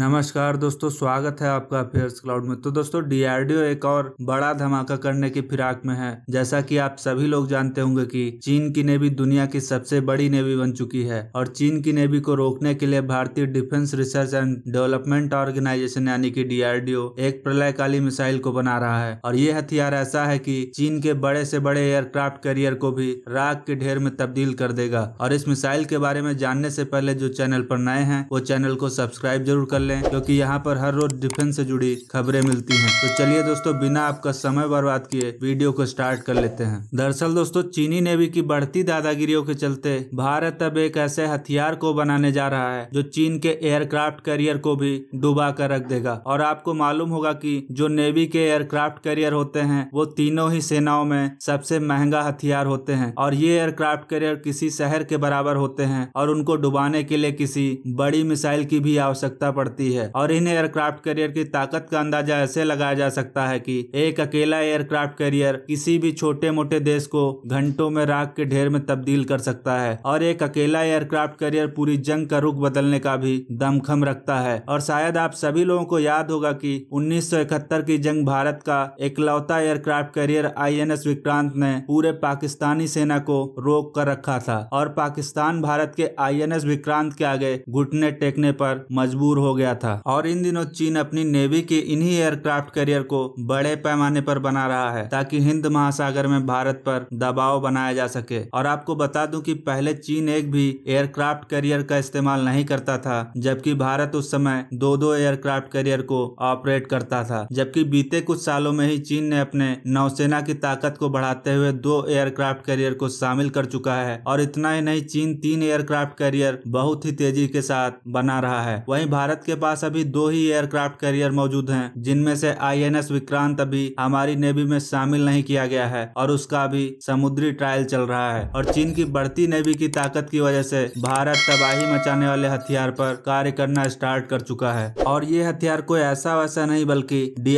नमस्कार दोस्तों स्वागत है आपका अफेयर्स क्लाउड में तो दोस्तों डीआरडीओ एक और बड़ा धमाका करने की फिराक में है जैसा कि आप सभी लोग जानते होंगे कि चीन की नेवी दुनिया की सबसे बड़ी नेवी बन चुकी है और चीन की नेवी को रोकने के लिए भारतीय defence research and development organisation यानी की डी एक प्रलयकाली मिसाइल को बना रहा है और ये हथियार ऐसा है की चीन के बड़े से बड़े एयरक्राफ्ट कैरियर को भी राग के ढेर में तब्दील कर देगा और इस मिसाइल के बारे में जानने से पहले जो चैनल पर नए हैं वो चैनल को सब्सक्राइब जरूर कर लें क्योंकि यहाँ पर हर रोज डिफेंस से जुड़ी खबरें मिलती हैं तो चलिए दोस्तों बिना आपका समय बर्बाद किए वीडियो को स्टार्ट कर लेते हैं दरअसल दोस्तों चीनी नेवी की बढ़ती दादागिरियों के चलते भारत अब एक ऐसे हथियार को बनाने जा रहा है जो चीन के एयरक्राफ्ट कैरियर को भी डुबा कर रख देगा और आपको मालूम होगा कि जो नेवी के एयरक्राफ्ट कैरियर होते हैं वो तीनों ही सेनाओं में सबसे महंगा हथियार होते हैं और ये एयरक्राफ्ट कैरियर किसी शहर के बराबर होते हैं और उनको डुबाने के लिए किसी बड़ी मिसाइल की भी आवश्यकता पड़ती पड़ती है और इन एयरक्राफ्ट कैरियर की ताकत का अंदाजा ऐसे लगाया जा सकता है कि एक अकेला एयरक्राफ्ट कैरियर किसी भी छोटे मोटे देश को घंटों में राख के ढेर में तब्दील कर सकता है और एक अकेला एयरक्राफ्ट कैरियर पूरी जंग का रुख बदलने का भी दमखम रखता है और शायद आप सभी लोगों को याद होगा कि 1971 की जंग भारत का एकलौता एयरक्राफ्ट कैरियर आईएनएस विक्रांत ने पूरे पाकिस्तानी सेना को रोक कर रखा था और पाकिस्तान भारत के आईएनएस विक्रांत के आगे घुटने टेकने पर मजबूर हो गया था और इन दिनों चीन अपनी नेवी के इन्हीं एयरक्राफ्ट कैरियर को बड़े पैमाने पर बना रहा है ताकि हिंद महासागर में भारत पर दबाव बनाया जा सके और आपको बता दूं कि पहले चीन एक भी एयरक्राफ्ट कैरियर का इस्तेमाल नहीं करता था जबकि भारत उस समय दो दो एयरक्राफ्ट कैरियर को ऑपरेट करता था जबकि बीते कुछ सालों में ही चीन ने अपने नौसेना की ताकत को बढ़ाते हुए दो एयरक्राफ्ट कैरियर को शामिल कर चुका है और इतना ही नहीं चीन तीन एयरक्राफ्ट कैरियर बहुत ही तेजी के साथ बना रहा है वहीं भारत के पास अभी दो ही एयरक्राफ्ट कैरियर मौजूद हैं जिनमें से आईएनएस विक्रांत अभी हमारी नेवी में शामिल नहीं किया गया है और उसका अभी समुद्री ट्रायल चल रहा है और चीन की बढ़ती नेवी की ताकत की वजह से भारत तबाही मचाने वाले हथियार पर कार्य करना स्टार्ट कर चुका है और ये हथियार कोई ऐसा वैसा नहीं बल्कि डी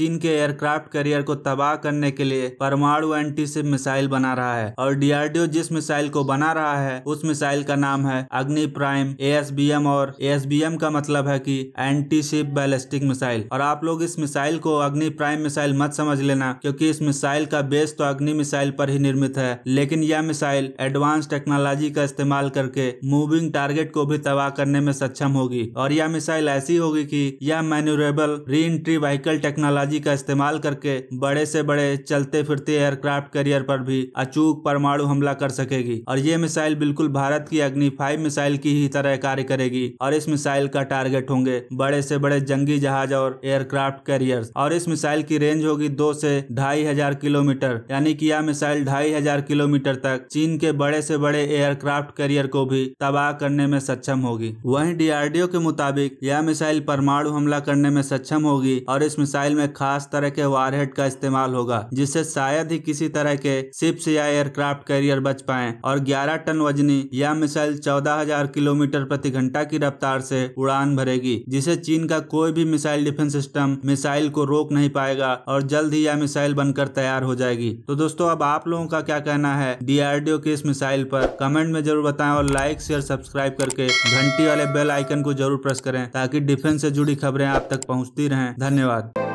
चीन के एयरक्राफ्ट कैरियर को तबाह करने के लिए परमाणु एंटी से मिसाइल बना रहा है और डी जिस मिसाइल को बना रहा है उस मिसाइल का नाम है अग्नि प्राइम एएसबीएम और एएसबीएम का मतलब मतलब है कि एंटी शिप बैलिस्टिक मिसाइल और आप लोग इस मिसाइल को अग्नि प्राइम मिसाइल मत समझ लेना क्योंकि इस मिसाइल का बेस तो अग्नि मिसाइल पर ही निर्मित है लेकिन यह मिसाइल एडवांस टेक्नोलॉजी का इस्तेमाल करके मूविंग टारगेट को भी तबाह करने में सक्षम होगी और यह मिसाइल ऐसी होगी की यह मैन्यूरेबल री एंट्री व्हीकल टेक्नोलॉजी का इस्तेमाल करके बड़े से बड़े चलते फिरते एयरक्राफ्ट कैरियर पर भी अचूक परमाणु हमला कर सकेगी और यह मिसाइल बिल्कुल भारत की अग्नि फाइव मिसाइल की ही तरह कार्य करेगी और इस मिसाइल का टारगेट पायलट होंगे बड़े से बड़े जंगी जहाज और एयरक्राफ्ट कैरियर और इस मिसाइल की रेंज होगी दो से ढाई हजार किलोमीटर यानी कि यह मिसाइल ढाई हजार किलोमीटर तक चीन के बड़े से बड़े एयरक्राफ्ट कैरियर को भी तबाह करने में सक्षम होगी वही डीआरडीओ के मुताबिक यह मिसाइल परमाणु हमला करने में सक्षम होगी और इस मिसाइल में खास तरह के वारहेड का इस्तेमाल होगा जिससे शायद ही किसी तरह के शिप्स या एयरक्राफ्ट कैरियर बच पाए और ग्यारह टन वजनी यह मिसाइल चौदह हजार किलोमीटर प्रति घंटा की रफ्तार से उड़ान भरे भरेगी जिसे चीन का कोई भी मिसाइल डिफेंस सिस्टम मिसाइल को रोक नहीं पाएगा और जल्द ही यह मिसाइल बनकर तैयार हो जाएगी तो दोस्तों अब आप लोगों का क्या कहना है डीआरडीओ के इस मिसाइल पर कमेंट में जरूर बताएं और लाइक शेयर सब्सक्राइब करके घंटी वाले बेल आइकन को जरूर प्रेस करें ताकि डिफेंस से जुड़ी खबरें आप तक पहुंचती रहें धन्यवाद